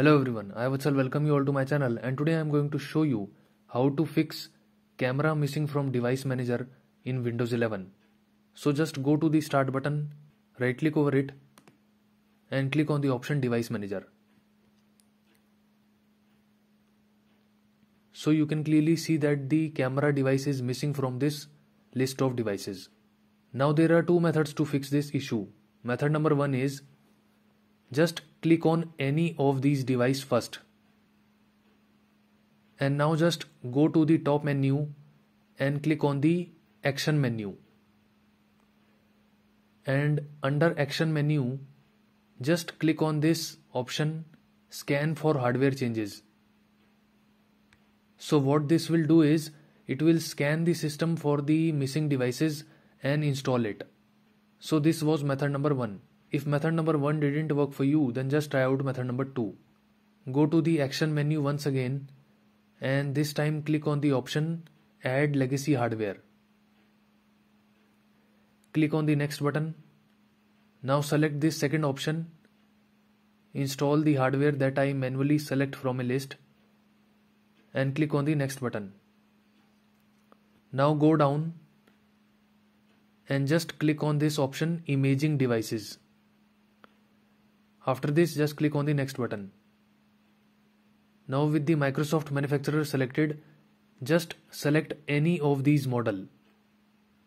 Hello everyone, I Vatsal welcome you all to my channel and today I am going to show you how to fix camera missing from device manager in Windows 11. So just go to the start button, right click over it and click on the option device manager. So you can clearly see that the camera device is missing from this list of devices. Now there are two methods to fix this issue. Method number one is just click on any of these device first and now just go to the top menu and click on the action menu and under action menu just click on this option scan for hardware changes so what this will do is it will scan the system for the missing devices and install it so this was method number 1 if method number 1 didn't work for you, then just try out method number 2. Go to the action menu once again and this time click on the option add legacy hardware. Click on the next button. Now select this second option. Install the hardware that I manually select from a list and click on the next button. Now go down and just click on this option imaging devices. After this, just click on the next button. Now with the Microsoft manufacturer selected, just select any of these model.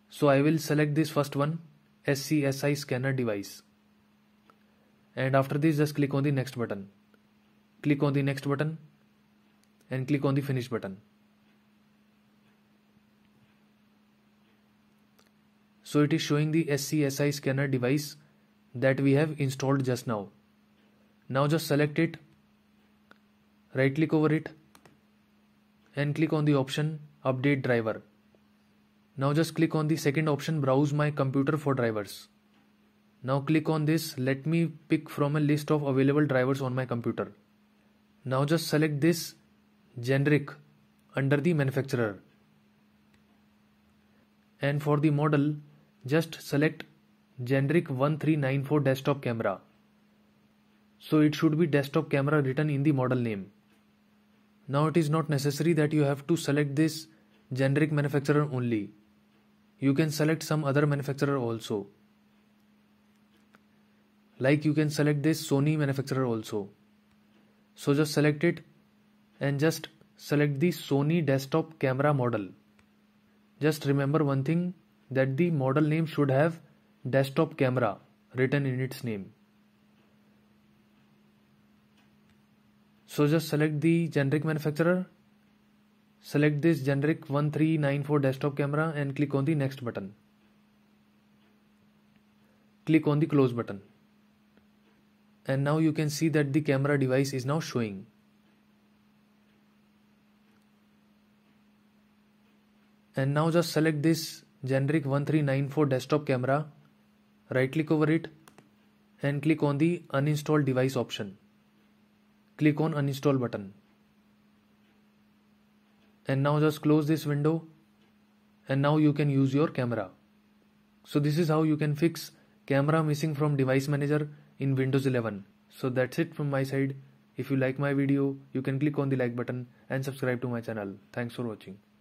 So I will select this first one, SCSI scanner device. And after this, just click on the next button. Click on the next button and click on the finish button. So it is showing the SCSI scanner device that we have installed just now now just select it right click over it and click on the option update driver now just click on the second option browse my computer for drivers now click on this let me pick from a list of available drivers on my computer now just select this generic under the manufacturer and for the model just select generic 1394 desktop camera so it should be desktop camera written in the model name. Now it is not necessary that you have to select this generic manufacturer only. You can select some other manufacturer also. Like you can select this Sony manufacturer also. So just select it and just select the Sony desktop camera model. Just remember one thing that the model name should have desktop camera written in its name. So just select the generic manufacturer, select this generic 1394 desktop camera and click on the next button. Click on the close button. And now you can see that the camera device is now showing. And now just select this generic 1394 desktop camera, right click over it and click on the uninstall device option click on uninstall button and now just close this window and now you can use your camera so this is how you can fix camera missing from device manager in windows 11 so that's it from my side if you like my video you can click on the like button and subscribe to my channel thanks for watching